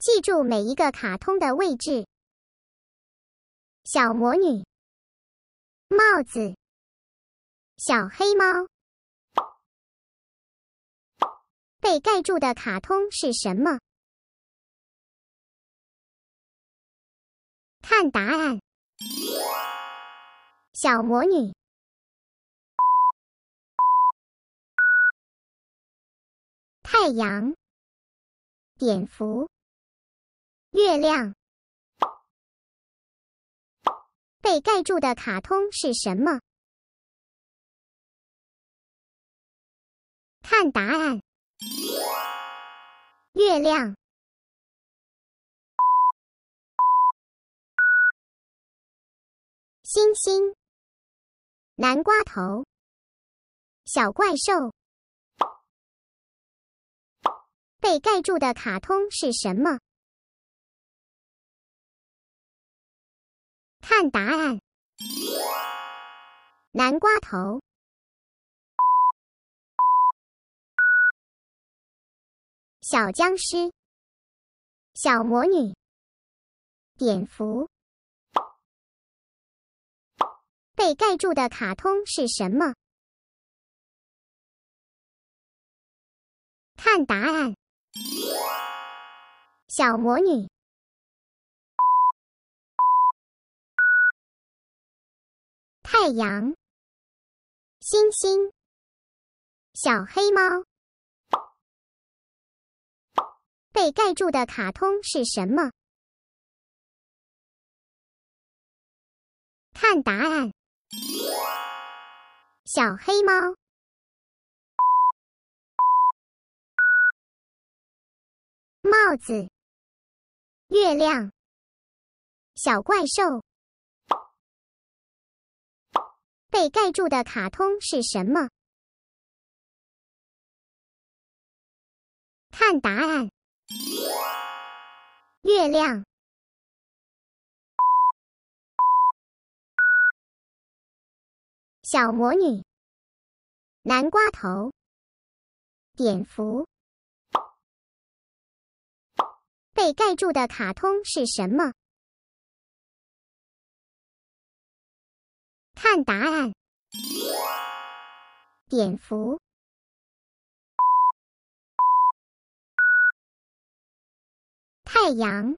记住每一个卡通的位置，小魔女帽子，小黑猫，被盖住的卡通是什么？看答案，小魔女，太阳，蝙蝠。月亮被盖住的卡通是什么？看答案。月亮、星星、南瓜头、小怪兽，被盖住的卡通是什么？看答案，南瓜头，小僵尸，小魔女，蝙蝠，被盖住的卡通是什么？看答案，小魔女。太阳、星星、小黑猫，被盖住的卡通是什么？看答案：小黑猫、帽子、月亮、小怪兽。被盖住的卡通是什么？看答案：月亮、小魔女、南瓜头、蝙蝠。被盖住的卡通是什么？看答案。蝙蝠、太阳、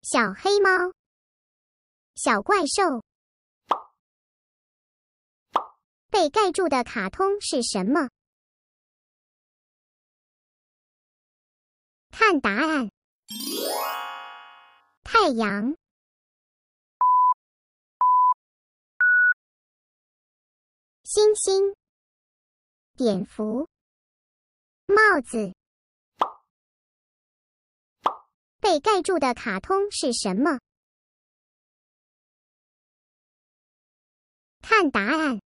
小黑猫、小怪兽，被盖住的卡通是什么？看答案。太阳。星星、蝙蝠、帽子被盖住的卡通是什么？看答案：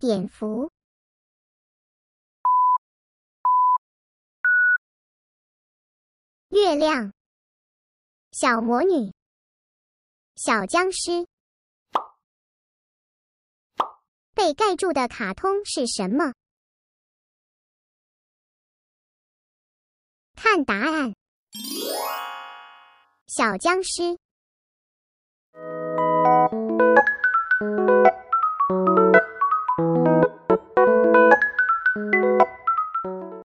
蝙蝠、月亮、小魔女、小僵尸。被盖住的卡通是什么？看答案，小僵尸。